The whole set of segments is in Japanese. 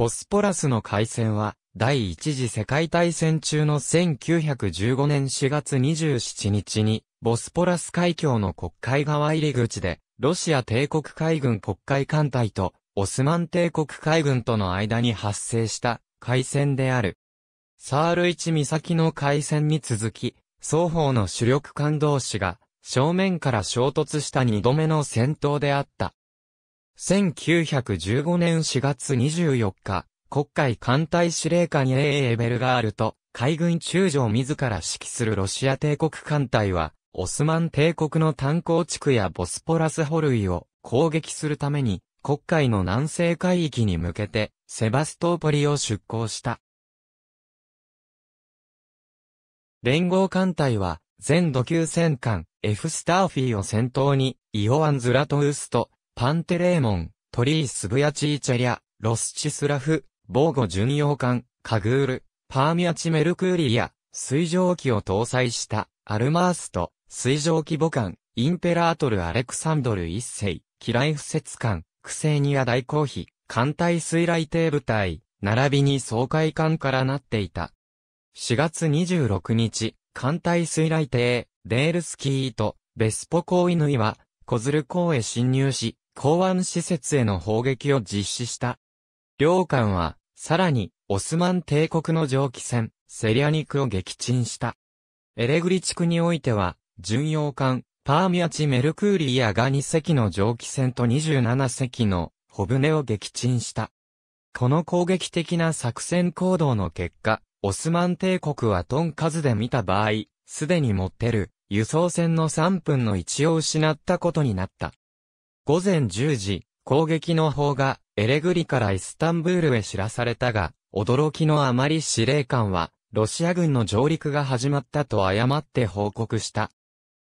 ボスポラスの海戦は、第一次世界大戦中の1915年4月27日に、ボスポラス海峡の国海側入り口で、ロシア帝国海軍国海艦隊と、オスマン帝国海軍との間に発生した海戦である。サール一岬の海戦に続き、双方の主力艦同士が正面から衝突した二度目の戦闘であった。1915年4月24日、国会艦隊司令官 A. エベルガールと海軍中将自ら指揮するロシア帝国艦隊は、オスマン帝国の炭鉱地区やボスポラスホルイを攻撃するために、国会の南西海域に向けて、セバストーポリを出港した。連合艦隊は、全土級戦艦、F スターフィーを先頭に、イオアン・ズラトウスと、パンテレーモン、トリースブヤチーチェリア、ロスチスラフ、防護巡洋艦、カグール、パーミアチメルクーリア、水蒸気を搭載した、アルマースト、水蒸気母艦、インペラートルアレクサンドル一世、機雷敷設艦、クセーニア大公妃、艦隊水雷艇部隊、並びに総海艦からなっていた。4月26日、艦隊水雷艇、デールスキーと、ベスポコーイヌイは、コズル港へ侵入し、港湾施設への砲撃を実施した。両艦は、さらに、オスマン帝国の蒸気船、セリアニクを撃沈した。エレグリ地区においては、巡洋艦、パーミアチ・メルクーリーやが2隻の蒸気船と27隻の、ブ船を撃沈した。この攻撃的な作戦行動の結果、オスマン帝国はトン数で見た場合、すでに持ってる輸送船の3分の1を失ったことになった。午前10時、攻撃の方が、エレグリからイスタンブールへ知らされたが、驚きのあまり司令官は、ロシア軍の上陸が始まったと誤って報告した。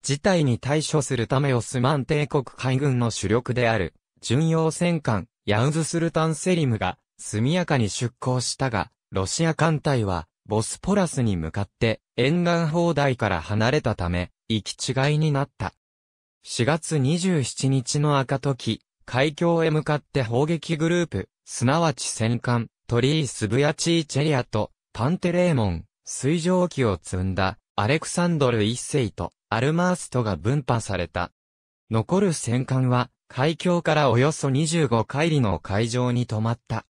事態に対処するためオスマン帝国海軍の主力である、巡洋戦艦、ヤウズスルタンセリムが、速やかに出港したが、ロシア艦隊は、ボスポラスに向かって、沿岸砲台から離れたため、行き違いになった。4月27日の赤時、海峡へ向かって砲撃グループ、すなわち戦艦、鳥居スブヤチーチェリアと、パンテレーモン、水蒸気を積んだ、アレクサンドル一世と、アルマーストが分派された。残る戦艦は、海峡からおよそ25海里の海上に止まった。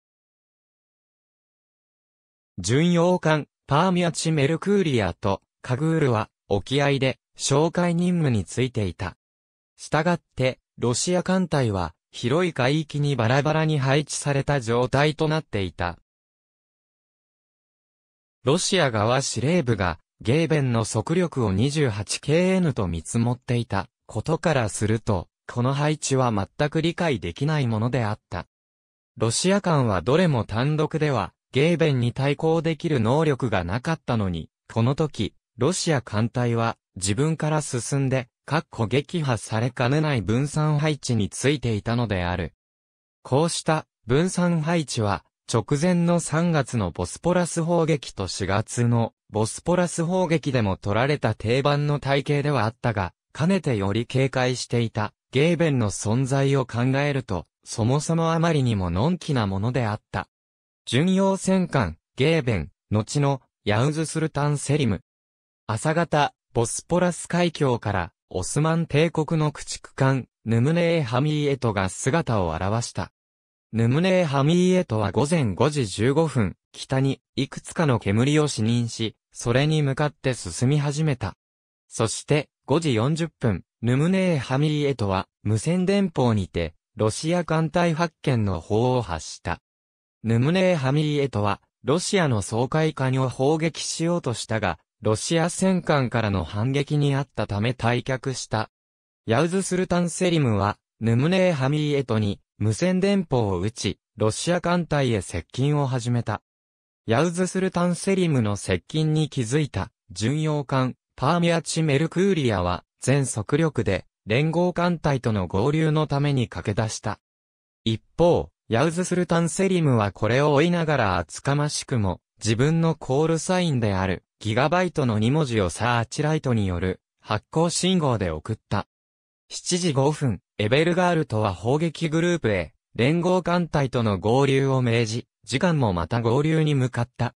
巡洋艦、パーミアチ・メルクーリアと、カグールは、沖合で、紹介任務についていた。したがって、ロシア艦隊は、広い海域にバラバラに配置された状態となっていた。ロシア側司令部が、ゲーベンの速力を 28kN と見積もっていたことからすると、この配置は全く理解できないものであった。ロシア艦はどれも単独では、ゲーベンに対抗できる能力がなかったのに、この時、ロシア艦隊は自分から進んで、かっこ撃破されかねない分散配置についていたのである。こうした分散配置は、直前の3月のボスポラス砲撃と4月のボスポラス砲撃でも取られた定番の体系ではあったが、かねてより警戒していたゲーベンの存在を考えると、そもそもあまりにものんきなものであった。巡洋戦艦、ゲーベン、後のヤウズスルタンセリム。朝方、ボスポラス海峡からオスマン帝国の駆逐艦、ヌムネーハミーエトが姿を現した。ヌムネーハミーエトは午前5時15分、北にいくつかの煙を視認し、それに向かって進み始めた。そして5時40分、ヌムネーハミーエトは無線電報にて、ロシア艦隊発見の砲を発した。ヌムネーハミーエトは、ロシアの総会艦を砲撃しようとしたが、ロシア戦艦からの反撃にあったため退却した。ヤウズスルタンセリムは、ヌムネーハミーエトに無線電報を打ち、ロシア艦隊へ接近を始めた。ヤウズスルタンセリムの接近に気づいた、巡洋艦、パーミアチ・メルクーリアは、全速力で、連合艦隊との合流のために駆け出した。一方、ヤウズスルタンセリムはこれを追いながら厚かましくも、自分のコールサインである、ギガバイトの2文字をサーチライトによる、発光信号で送った。7時5分、エベルガールとは砲撃グループへ、連合艦隊との合流を命じ、時間もまた合流に向かった。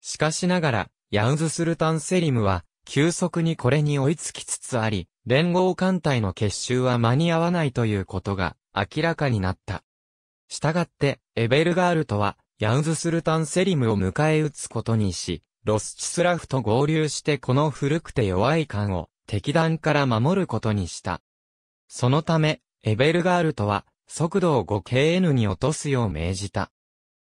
しかしながら、ヤウズスルタンセリムは、急速にこれに追いつきつつあり、連合艦隊の結集は間に合わないということが明らかになった。したがって、エベルガールとは、ヤウズスルタンセリムを迎え撃つことにし、ロスチスラフと合流してこの古くて弱い艦を敵団から守ることにした。そのため、エベルガールトは速度を 5KN に落とすよう命じた。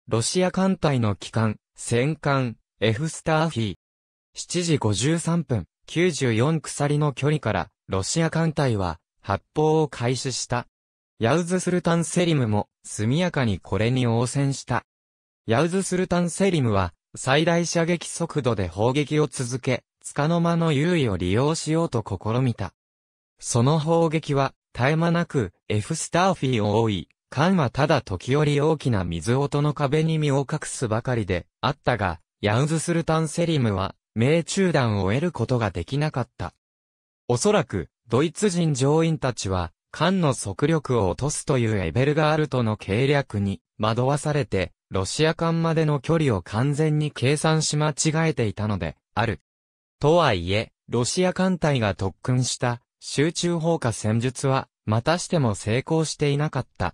ロシア艦隊の機関、戦艦、F スターフィー。7時53分、94鎖の距離から、ロシア艦隊は発砲を開始した。ヤウズスルタンセリムも速やかにこれに応戦した。ヤウズスルタンセリムは、最大射撃速度で砲撃を続け、束の間の優位を利用しようと試みた。その砲撃は、絶え間なく、F スターフィーを覆い、カンはただ時折大きな水音の壁に身を隠すばかりで、あったが、ヤウズスルタンセリムは、命中弾を得ることができなかった。おそらく、ドイツ人乗員たちは、艦の速力を落とすというエベルガールとの計略に惑わされて、ロシア艦までの距離を完全に計算し間違えていたので、ある。とはいえ、ロシア艦隊が特訓した集中砲火戦術は、またしても成功していなかった。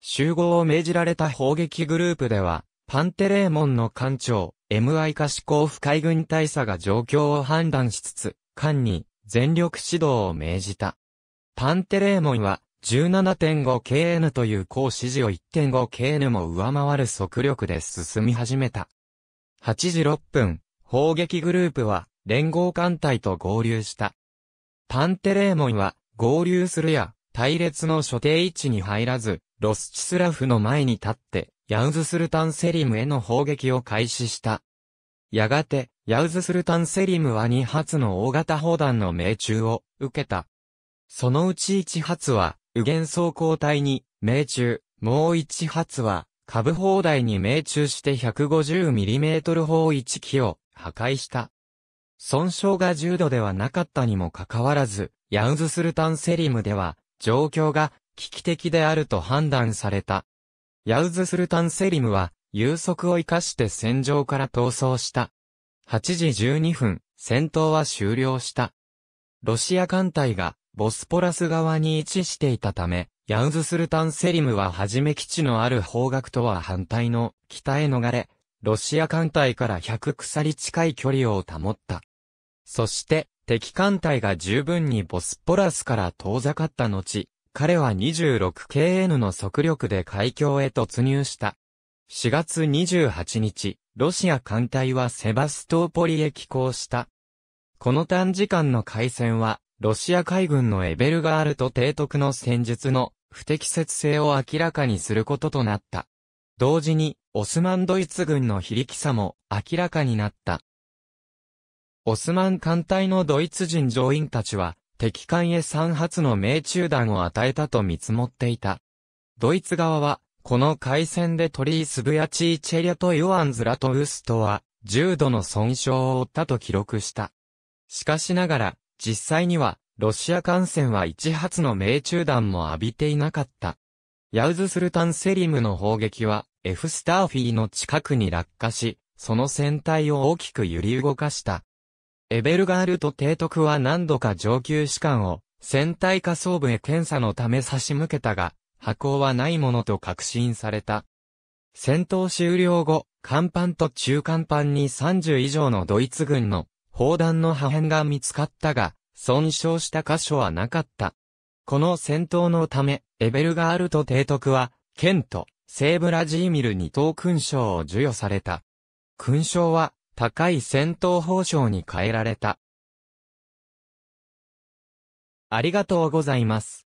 集合を命じられた砲撃グループでは、パンテレーモンの艦長、MI 化思考不海軍大佐が状況を判断しつつ、艦に全力指導を命じた。パンテレーモンは 17.5kN という高指示を 1.5kN も上回る速力で進み始めた。8時6分、砲撃グループは連合艦隊と合流した。パンテレーモンは合流するや隊列の所定位置に入らず、ロスチスラフの前に立って、ヤウズスルタンセリムへの砲撃を開始した。やがて、ヤウズスルタンセリムは2発の大型砲弾の命中を受けた。そのうち一発は、右舷走行体に命中、もう一発は、株砲台に命中して 150mm 砲1機を破壊した。損傷が重度ではなかったにもかかわらず、ヤウズスルタンセリムでは、状況が危機的であると判断された。ヤウズスルタンセリムは、有速を生かして戦場から逃走した。8時12分、戦闘は終了した。ロシア艦隊がボスポラス側に位置していたため、ヤウズスルタンセリムははじめ基地のある方角とは反対の北へ逃れ、ロシア艦隊から100鎖近い距離を保った。そして、敵艦隊が十分にボスポラスから遠ざかった後、彼は 26KN の速力で海峡へ突入した。4月28日、ロシア艦隊はセバストーポリへ寄港した。この短時間の海戦は、ロシア海軍のエベルガールと提督の戦術の不適切性を明らかにすることとなった。同時に、オスマンドイツ軍の非力さも明らかになった。オスマン艦隊のドイツ人乗員たちは、敵艦へ3発の命中弾を与えたと見積もっていた。ドイツ側は、この海戦でトリースブヤチーチェリャとヨアンズラとウストは、重度の損傷を負ったと記録した。しかしながら、実際には、ロシア艦船は一発の命中弾も浴びていなかった。ヤウズスルタンセリムの砲撃は、F スターフィーの近くに落下し、その船体を大きく揺り動かした。エベルガールと提督は何度か上級士官を、船体下層部へ検査のため差し向けたが、破行はないものと確信された。戦闘終了後、甲板と中甲板に30以上のドイツ軍の砲弾の破片が見つかったが、損傷した箇所はなかった。この戦闘のため、エベルガールと提督は、剣と西ブラジーミルに等勲章を授与された。勲章は、高い戦闘報奨に変えられた。ありがとうございます。